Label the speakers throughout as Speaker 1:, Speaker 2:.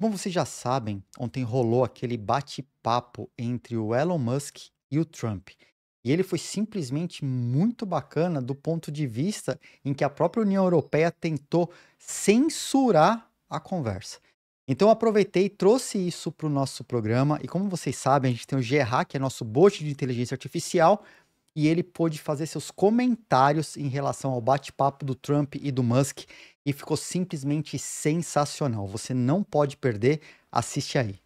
Speaker 1: Bom, vocês já sabem, ontem rolou aquele bate-papo entre o Elon Musk e o Trump. E ele foi simplesmente muito bacana do ponto de vista em que a própria União Europeia tentou censurar a conversa. Então aproveitei e trouxe isso para o nosso programa. E como vocês sabem, a gente tem o GRA, que é nosso bot de inteligência artificial, e ele pôde fazer seus comentários em relação ao bate-papo do Trump e do Musk e ficou simplesmente sensacional. Você não pode perder, assiste aí.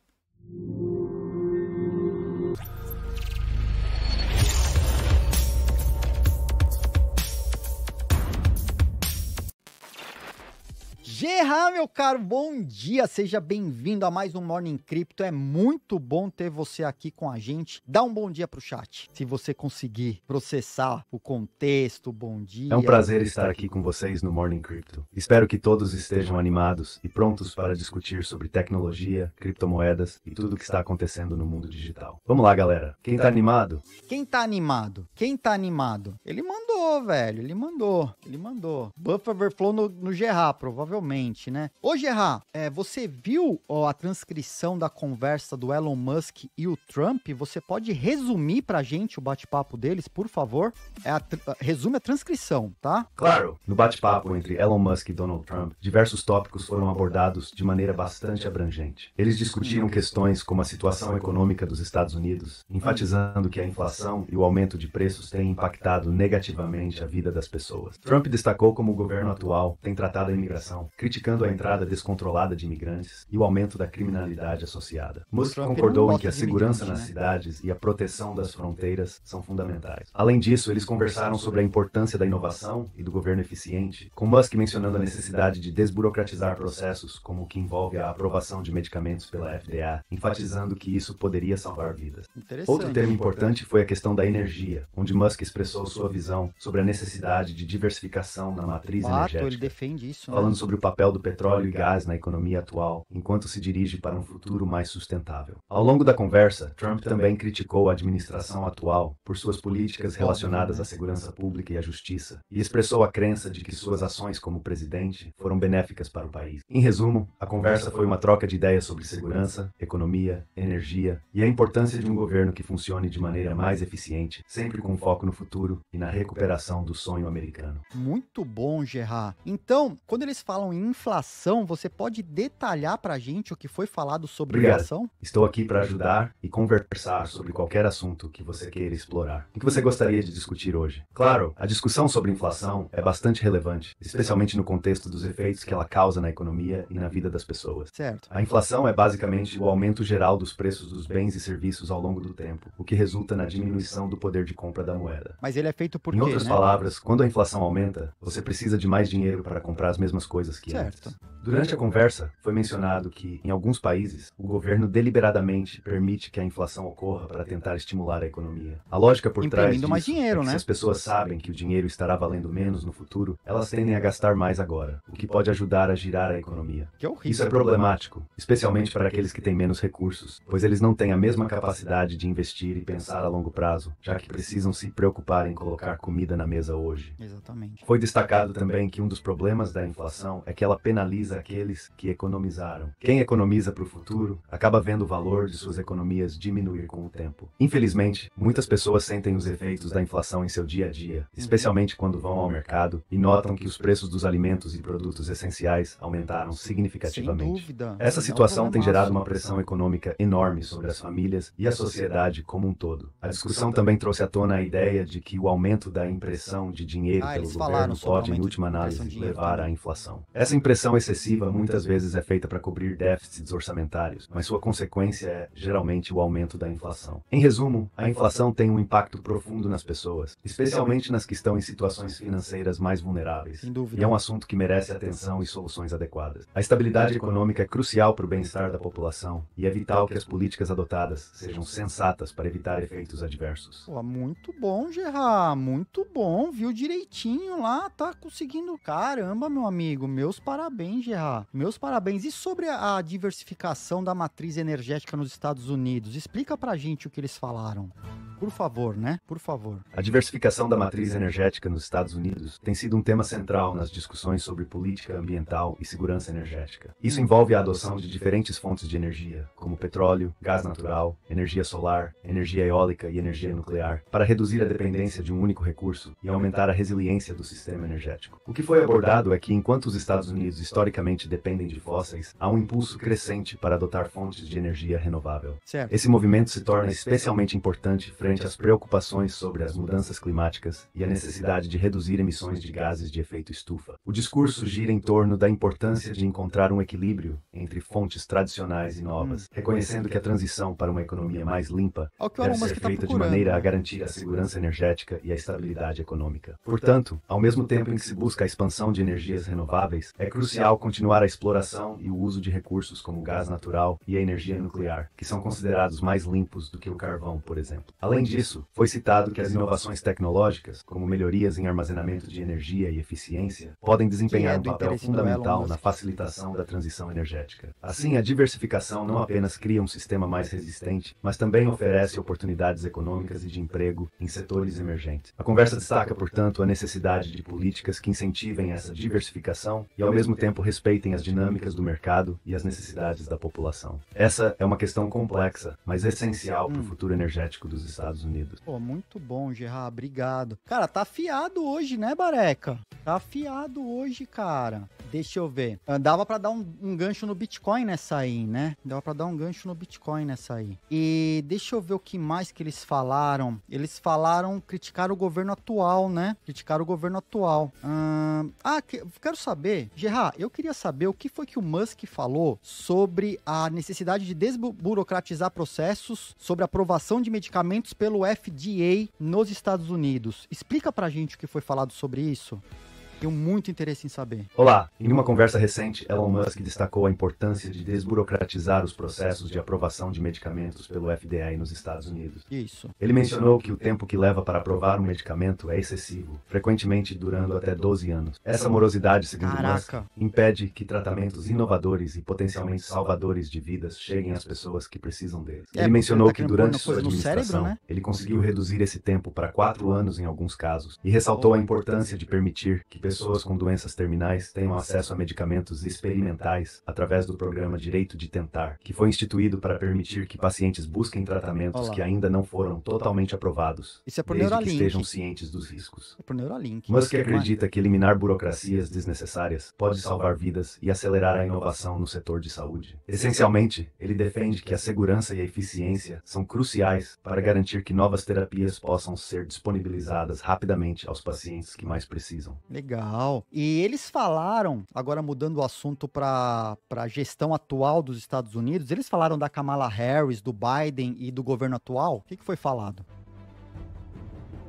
Speaker 1: Gerard, meu caro, bom dia, seja bem-vindo a mais um Morning Crypto. É muito bom ter você aqui com a gente. Dá um bom dia pro chat, se você conseguir processar o contexto. Bom dia. É um prazer estar aqui
Speaker 2: com vocês no Morning Crypto. Espero que todos estejam animados e prontos para discutir sobre tecnologia, criptomoedas e tudo o que está acontecendo no mundo digital. Vamos lá, galera. Quem tá animado?
Speaker 1: Quem tá animado? Quem tá animado? Ele mandou, velho. Ele mandou. Ele mandou. Buffer Overflow no, no provavelmente exatamente, né? Ô, Gerard, é, você viu ó, a transcrição da conversa do Elon Musk e o Trump? Você pode resumir pra gente o bate-papo deles, por favor? É a, resume a transcrição, tá? Claro.
Speaker 2: No bate-papo entre Elon Musk e Donald Trump, diversos tópicos foram abordados de maneira bastante abrangente. Eles discutiram questões como a situação econômica dos Estados Unidos, enfatizando que a inflação e o aumento de preços têm impactado negativamente a vida das pessoas. Trump destacou como o governo atual tem tratado a imigração, criticando a entrada descontrolada de imigrantes e o aumento da criminalidade associada. Musk concordou em que a segurança nas né? cidades e a proteção das fronteiras são fundamentais. Além disso, eles conversaram sobre a importância da inovação e do governo eficiente, com Musk mencionando a necessidade de desburocratizar processos como o que envolve a aprovação de medicamentos pela FDA, enfatizando que isso poderia salvar vidas. Outro tema importante foi a questão da energia, onde Musk expressou sua visão sobre a necessidade de diversificação na matriz energética. Ele defende isso, né? Falando sobre o papel do petróleo e gás na economia atual, enquanto se dirige para um futuro mais sustentável. Ao longo da conversa, Trump também criticou a administração atual por suas políticas relacionadas à segurança pública e à justiça, e expressou a crença de que suas ações como presidente foram benéficas para o país. Em resumo, a conversa foi uma troca de ideias sobre segurança, economia, energia e a importância de um governo que funcione de maneira mais eficiente, sempre com foco no futuro e na recuperação do sonho americano.
Speaker 1: Muito bom, Gerard. Então, quando eles falam inflação, você pode detalhar para a gente o que foi falado sobre Obrigado. inflação?
Speaker 2: Estou aqui para ajudar e conversar sobre qualquer assunto que você queira explorar. O que você gostaria de discutir hoje? Claro, a discussão sobre inflação é bastante relevante, especialmente no contexto dos efeitos que ela causa na economia e na vida das pessoas. Certo. A inflação é basicamente o aumento geral dos preços dos bens e serviços ao longo do tempo, o que resulta na diminuição do poder de compra da moeda. Mas ele é feito por em quê? Em outras né? palavras, quando a inflação aumenta, você precisa de mais dinheiro para comprar as mesmas coisas é certo. Durante a conversa, foi mencionado que, em alguns países, o governo deliberadamente permite que a inflação ocorra para tentar estimular a economia. A lógica por trás disso mais é dinheiro, é que né? se as pessoas sabem que o dinheiro estará valendo menos no futuro, elas tendem a gastar mais agora, o que pode ajudar a girar a economia. Que é horrível. Isso é problemático, especialmente para aqueles que têm menos recursos, pois eles não têm a mesma capacidade de investir e pensar a longo prazo, já que precisam se preocupar em colocar comida na mesa hoje. Exatamente. Foi destacado também que um dos problemas da inflação é que ela penaliza aqueles que economizaram. Quem economiza para o futuro acaba vendo o valor de suas economias diminuir com o tempo. Infelizmente, muitas pessoas sentem os efeitos da inflação em seu dia a dia, especialmente quando vão ao mercado e notam que os preços dos alimentos e produtos essenciais aumentaram significativamente. Sem dúvida. Essa é situação tem gerado uma pressão econômica enorme sobre as famílias e a sociedade como um todo. A discussão também trouxe à tona a ideia de que o aumento da impressão de dinheiro ah, pelo governo pode, em última análise, levar à inflação. Essa impressão excessiva muitas vezes é feita para cobrir déficits orçamentários, mas sua consequência é, geralmente, o aumento da inflação. Em resumo, a inflação tem um impacto profundo nas pessoas, especialmente nas que estão em situações financeiras mais vulneráveis. Sem dúvida. E é um assunto que merece atenção e soluções adequadas. A estabilidade econômica é crucial para o bem-estar da população e é vital que as políticas adotadas sejam sensatas para evitar efeitos adversos.
Speaker 1: Pô, muito bom, Gerard, muito bom, viu direitinho lá, tá conseguindo. Caramba, meu amigo, meu meus parabéns, Gerard. Meus parabéns. E sobre a diversificação da matriz energética nos Estados Unidos? Explica pra gente o que eles falaram. Por favor, né? Por favor. A diversificação
Speaker 2: da matriz energética nos Estados Unidos tem sido um tema central nas discussões sobre política ambiental e segurança energética. Isso envolve a adoção de diferentes fontes de energia, como petróleo, gás natural, energia solar, energia eólica e energia nuclear, para reduzir a dependência de um único recurso e aumentar a resiliência do sistema energético. O que foi abordado é que, enquanto os Estados Unidos historicamente dependem de fósseis, há um impulso crescente para adotar fontes de energia renovável. Certo. Esse movimento se torna especialmente importante frente frente às preocupações sobre as mudanças climáticas e a necessidade de reduzir emissões de gases de efeito estufa. O discurso gira em torno da importância de encontrar um equilíbrio entre fontes tradicionais e novas, hum. reconhecendo que a transição para uma economia mais limpa deve ser tá feita de maneira a né? garantir a segurança energética e a estabilidade econômica. Portanto, ao mesmo tempo em que se busca a expansão de energias renováveis, é crucial continuar a exploração e o uso de recursos como o gás natural e a energia nuclear, que são considerados mais limpos do que o carvão, por exemplo. Além disso, foi citado que as inovações tecnológicas, como melhorias em armazenamento de energia e eficiência, podem desempenhar um é papel fundamental na facilitação da transição energética. Assim, a diversificação não apenas cria um sistema mais resistente, mas também oferece oportunidades econômicas e de emprego em setores emergentes. A conversa destaca, portanto, a necessidade de políticas que incentivem essa diversificação e, ao mesmo tempo, respeitem as dinâmicas do mercado e as necessidades da população. Essa é uma questão complexa, mas essencial para o hum. futuro energético dos Estados. Estados Unidos.
Speaker 1: Pô, muito bom, Gerard, obrigado. Cara, tá afiado hoje, né, Bareca? Tá afiado hoje, cara. Deixa eu ver. Ah, dava para dar um, um, gancho no Bitcoin nessa aí, né? Dava para dar um gancho no Bitcoin nessa aí. E deixa eu ver o que mais que eles falaram. Eles falaram criticar o governo atual, né? Criticar o governo atual. Hum... ah, que... quero saber, Gerard, eu queria saber o que foi que o Musk falou sobre a necessidade de desburocratizar processos sobre aprovação de medicamentos pelo FDA nos Estados Unidos. Explica pra gente o que foi falado sobre isso. Tenho muito interesse em saber.
Speaker 2: Olá! Em uma conversa recente, Elon Musk destacou a importância de desburocratizar os processos de aprovação de medicamentos pelo FDA nos Estados Unidos. Isso. Ele mencionou que o tempo que leva para aprovar um medicamento é excessivo, frequentemente durando até 12 anos. Essa morosidade, segundo Caraca. Musk, impede que tratamentos inovadores e potencialmente salvadores de vidas cheguem às pessoas que precisam deles. É, ele mencionou tá que durante sua administração, cérebro, né? ele conseguiu reduzir esse tempo para 4 anos em alguns casos e ressaltou oh. a importância de permitir que pessoas pessoas com doenças terminais tenham acesso a medicamentos experimentais através do programa Direito de Tentar, que foi instituído para permitir que pacientes busquem tratamentos Olá. que ainda não foram totalmente aprovados, Isso é por desde Neuralink. que estejam cientes dos riscos. É por Neuralink. Mas que acredita que eliminar burocracias desnecessárias pode salvar vidas e acelerar a inovação no setor de saúde. Essencialmente, ele defende que a segurança e a eficiência são cruciais para garantir que novas terapias possam ser disponibilizadas rapidamente aos pacientes que mais precisam.
Speaker 1: Legal legal. E eles falaram, agora mudando o assunto para a gestão atual dos Estados Unidos, eles falaram da Kamala Harris, do Biden e do governo atual. O que, que foi falado?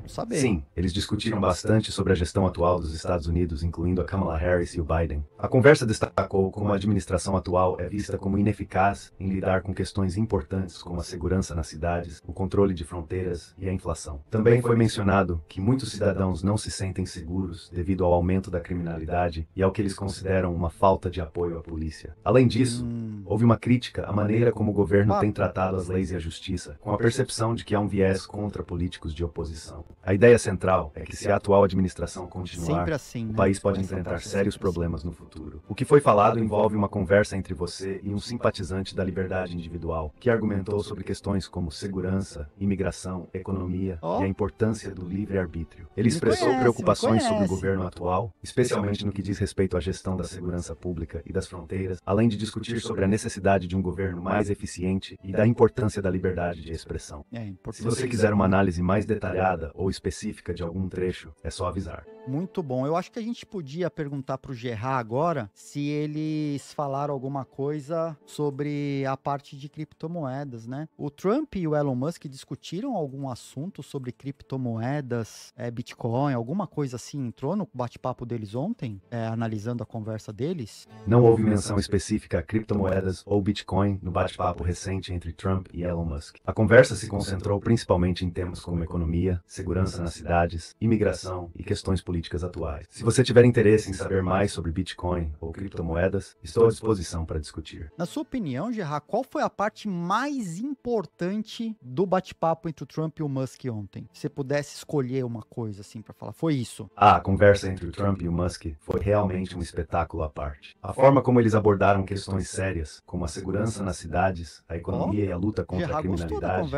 Speaker 2: saber. Sim, eles discutiram bastante sobre a gestão atual dos Estados Unidos, incluindo a Kamala Harris e o Biden. A conversa destacou como a administração atual é vista como ineficaz em lidar com questões importantes como a segurança nas cidades, o controle de fronteiras e a inflação. Também foi mencionado que muitos cidadãos não se sentem seguros devido ao aumento da criminalidade e ao que eles consideram uma falta de apoio à polícia. Além disso, hum Houve uma crítica à maneira como o governo tem tratado as leis e a justiça, com a percepção de que há um viés contra políticos de oposição. A ideia central é que se a atual administração continuar, assim, né? o país pode enfrentar sérios problemas no futuro. O que foi falado envolve uma conversa entre você e um simpatizante da liberdade individual, que argumentou sobre questões como segurança, imigração, economia oh. e a importância do livre-arbítrio. Ele expressou conhece, preocupações sobre o governo atual, especialmente no que diz respeito à gestão da segurança pública e das fronteiras, além de discutir sobre a necessidade de um governo mais eficiente e da é. importância da liberdade de expressão. É, é Se você quiser uma análise mais detalhada ou específica de algum trecho, é só avisar.
Speaker 1: Muito bom. Eu acho que a gente podia perguntar para o Gerard agora se eles falaram alguma coisa sobre a parte de criptomoedas, né? O Trump e o Elon Musk discutiram algum assunto sobre criptomoedas, é, Bitcoin, alguma coisa assim? Entrou no bate-papo deles ontem, é, analisando a conversa deles? Não houve menção específica a criptomoedas criptomoedas ou Bitcoin
Speaker 2: no bate-papo recente entre Trump e Elon Musk. A conversa se concentrou principalmente em temas como economia, segurança nas cidades, imigração e questões políticas atuais. Se você tiver interesse em saber mais sobre Bitcoin ou criptomoedas, estou à disposição para discutir.
Speaker 1: Na sua opinião, Gerard, qual foi a parte mais importante do bate-papo entre o Trump e o Musk ontem? Se você pudesse escolher uma coisa assim para falar, foi isso?
Speaker 2: Ah, a conversa entre o Trump e o Musk foi realmente um espetáculo à parte. A forma como eles abordaram questões sérias como a segurança nas cidades, a economia oh, e a luta contra a criminalidade,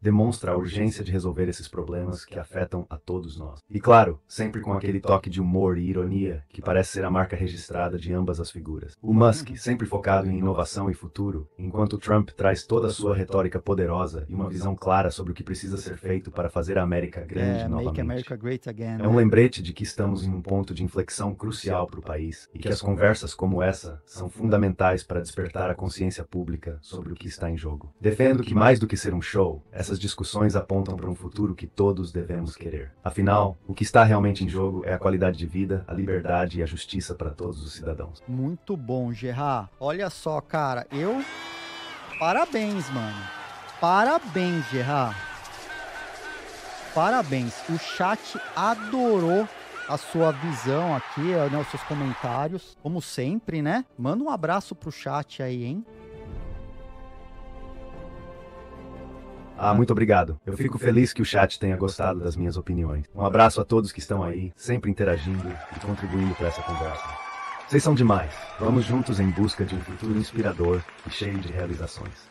Speaker 2: demonstra a urgência de resolver esses problemas que afetam a todos nós. E claro, sempre com aquele toque de humor e ironia que parece ser a marca registrada de ambas as figuras. O Musk, uhum. sempre focado em inovação e futuro, enquanto Trump traz toda a sua retórica poderosa e uma visão clara sobre o que precisa ser feito para fazer a América é, grande é, novamente. Again, é um né? lembrete de que estamos em um ponto de inflexão crucial para o país e que as conversas como essa são fundamentais para despertar despertar a consciência pública sobre o que está em jogo. Defendo que, mais do que ser um show, essas discussões apontam para um futuro que todos devemos querer. Afinal, o que está realmente em jogo é a qualidade de vida, a liberdade e a justiça para todos os cidadãos.
Speaker 1: Muito bom, Gerard. Olha só, cara, eu. Parabéns, mano. Parabéns, Gerard. Parabéns. O chat adorou a sua visão aqui, eh, né, os seus comentários. Como sempre, né? Manda um abraço pro chat aí, hein?
Speaker 2: Ah, muito obrigado. Eu fico feliz que o chat tenha gostado das minhas opiniões. Um abraço a todos que estão aí, sempre interagindo e contribuindo para essa conversa. Vocês são demais. Vamos juntos em busca de um futuro inspirador e cheio de realizações.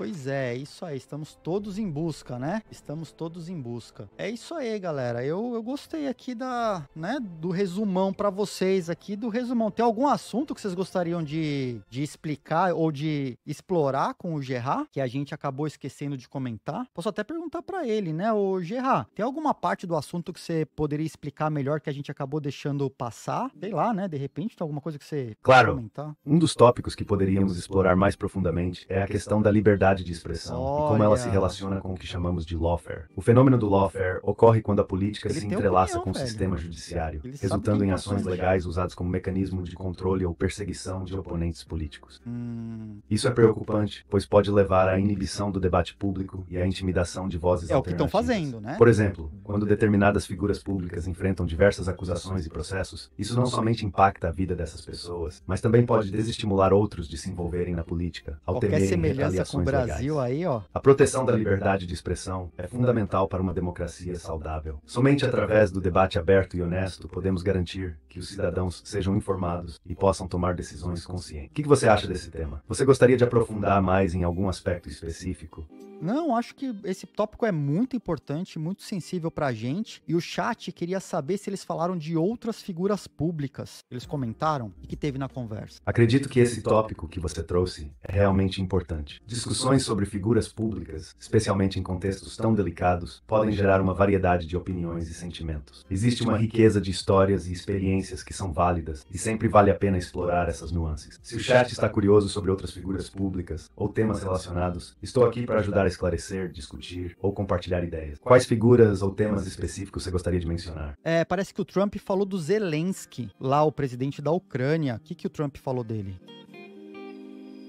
Speaker 1: Pois é, é, isso aí. Estamos todos em busca, né? Estamos todos em busca. É isso aí, galera. Eu, eu gostei aqui da, né, do resumão para vocês aqui do resumão. Tem algum assunto que vocês gostariam de, de explicar ou de explorar com o Gerard, que a gente acabou esquecendo de comentar? Posso até perguntar para ele, né, o Gerard, tem alguma parte do assunto que você poderia explicar melhor que a gente acabou deixando passar? Sei lá, né, de repente tem alguma coisa que você Claro. Comentar?
Speaker 2: Um dos tópicos que poderíamos explorar mais profundamente é a questão da liberdade liberdade de expressão Olha. e como ela se relaciona com o que chamamos de lawfare. O fenômeno do lawfare ocorre quando a política Ele se entrelaça opinião, com velho. o sistema judiciário, Ele resultando em tá ações legais usadas como mecanismo de controle ou perseguição de oponentes políticos. Hum. Isso é preocupante, pois pode levar à inibição do debate público e à intimidação de vozes É o que estão fazendo, né? Por exemplo, quando determinadas figuras públicas enfrentam diversas acusações e processos, isso não somente impacta a vida dessas pessoas, mas também pode desestimular outros de se envolverem na política, ao Qualquer temerem retaliações Brasil aí, ó. A proteção da liberdade de expressão é fundamental para uma democracia saudável. Somente através do debate aberto e honesto podemos garantir que os cidadãos sejam informados e possam tomar decisões conscientes. O que você acha desse tema? Você gostaria de aprofundar mais em algum aspecto específico?
Speaker 1: Não, acho que esse tópico é muito importante, muito sensível pra gente. E o chat queria saber se eles falaram de outras figuras públicas. Eles comentaram e que teve na conversa.
Speaker 2: Acredito que esse tópico que você trouxe é realmente importante. Discussões sobre figuras públicas, especialmente em contextos tão delicados, podem gerar uma variedade de opiniões e sentimentos. Existe uma riqueza de histórias e experiências que são válidas e sempre vale a pena explorar essas nuances. Se o chat está curioso sobre outras figuras públicas ou temas relacionados, estou aqui para ajudar a esclarecer, discutir ou compartilhar ideias? Quais figuras ou temas específicos você gostaria de mencionar?
Speaker 1: É, parece que o Trump falou do Zelensky, lá o presidente da Ucrânia. O que, que o Trump falou dele?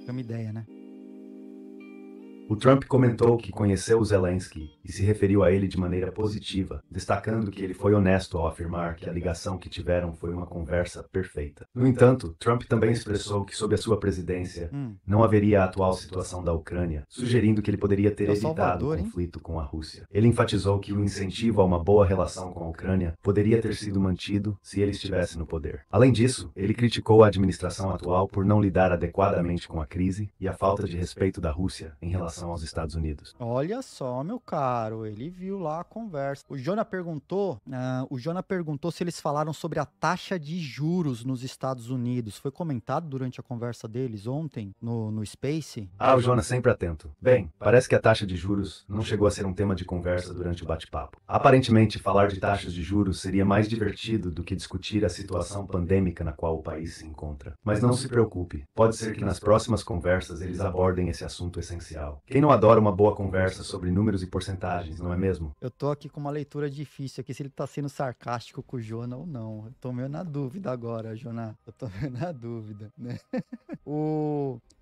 Speaker 1: É uma ideia, né?
Speaker 2: O Trump comentou que conheceu o Zelensky e se referiu a ele de maneira positiva, destacando que ele foi honesto ao afirmar que a ligação que tiveram foi uma conversa perfeita. No entanto, Trump também expressou que, sob a sua presidência, hum. não haveria a atual situação da Ucrânia, sugerindo que ele poderia ter é evitado o conflito com a Rússia. Ele enfatizou que o incentivo a uma boa relação com a Ucrânia poderia ter sido mantido se ele estivesse no poder. Além disso, ele criticou a administração atual por não lidar adequadamente com a crise e a falta de respeito da Rússia em relação relação aos Estados Unidos.
Speaker 1: Olha só, meu caro, ele viu lá a conversa. O Jonah perguntou, uh, o Jonah perguntou se eles falaram sobre a taxa de juros nos Estados Unidos. Foi comentado durante a conversa deles ontem no, no Space? Ah, o Jonah sempre atento. Bem,
Speaker 2: parece que a taxa de juros não chegou a ser um tema de conversa durante o bate-papo. Aparentemente, falar de taxas de juros seria mais divertido do que discutir a situação pandêmica na qual o país se encontra. Mas não se preocupe, pode ser que nas próximas conversas eles abordem esse assunto essencial. Quem não adora uma boa conversa sobre números e porcentagens, não é mesmo?
Speaker 1: Eu tô aqui com uma leitura difícil aqui, se ele tá sendo sarcástico com o Jonah ou não. Eu tô meio na dúvida agora, Jonah. Eu tô meio na dúvida, né? o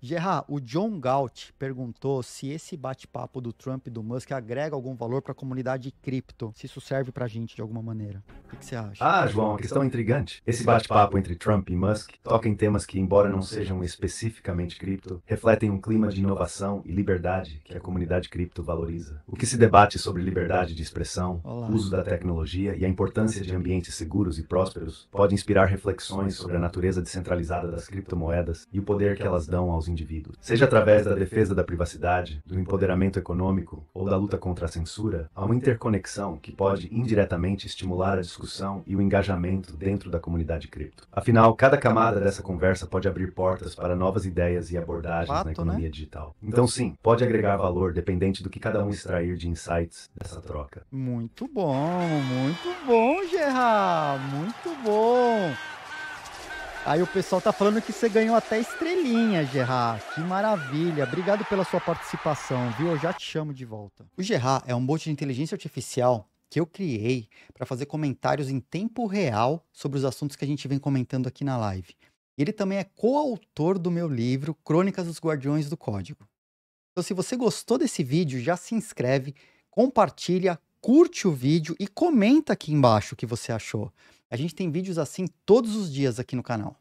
Speaker 1: Gerard, o John Galt perguntou se esse bate-papo do Trump e do Musk agrega algum valor para a comunidade cripto, se isso serve para a gente de alguma maneira. O que, você acha? Ah, João, uma questão é intrigante. Esse bate-papo entre Trump e Musk
Speaker 2: toca em temas que, embora não sejam especificamente cripto, refletem um clima de inovação e liberdade que a comunidade cripto valoriza. O que se debate sobre liberdade de expressão, Olá. uso da tecnologia e a importância de ambientes seguros e prósperos pode inspirar reflexões sobre a natureza descentralizada das criptomoedas e o poder que elas dão aos indivíduos. Seja através da defesa da privacidade, do empoderamento econômico ou da luta contra a censura, há uma interconexão que pode indiretamente estimular a discussão e o engajamento dentro da comunidade cripto. Afinal, cada camada dessa conversa pode abrir portas para novas ideias e abordagens Fato, na né? economia né? digital. Então, sim, pode agregar valor dependente do que cada um extrair de insights dessa troca.
Speaker 1: Muito bom, muito bom, Gerard, muito bom. Aí o pessoal tá falando que você ganhou até estrelinha, Gerard. Que maravilha. Obrigado pela sua participação, viu? Eu já te chamo de volta. O Gerard é um bot de inteligência artificial que eu criei para fazer comentários em tempo real sobre os assuntos que a gente vem comentando aqui na live. Ele também é coautor do meu livro Crônicas dos Guardiões do Código. Então, se você gostou desse vídeo, já se inscreve, compartilha, curte o vídeo e comenta aqui embaixo o que você achou. A gente tem vídeos assim todos os dias aqui no canal.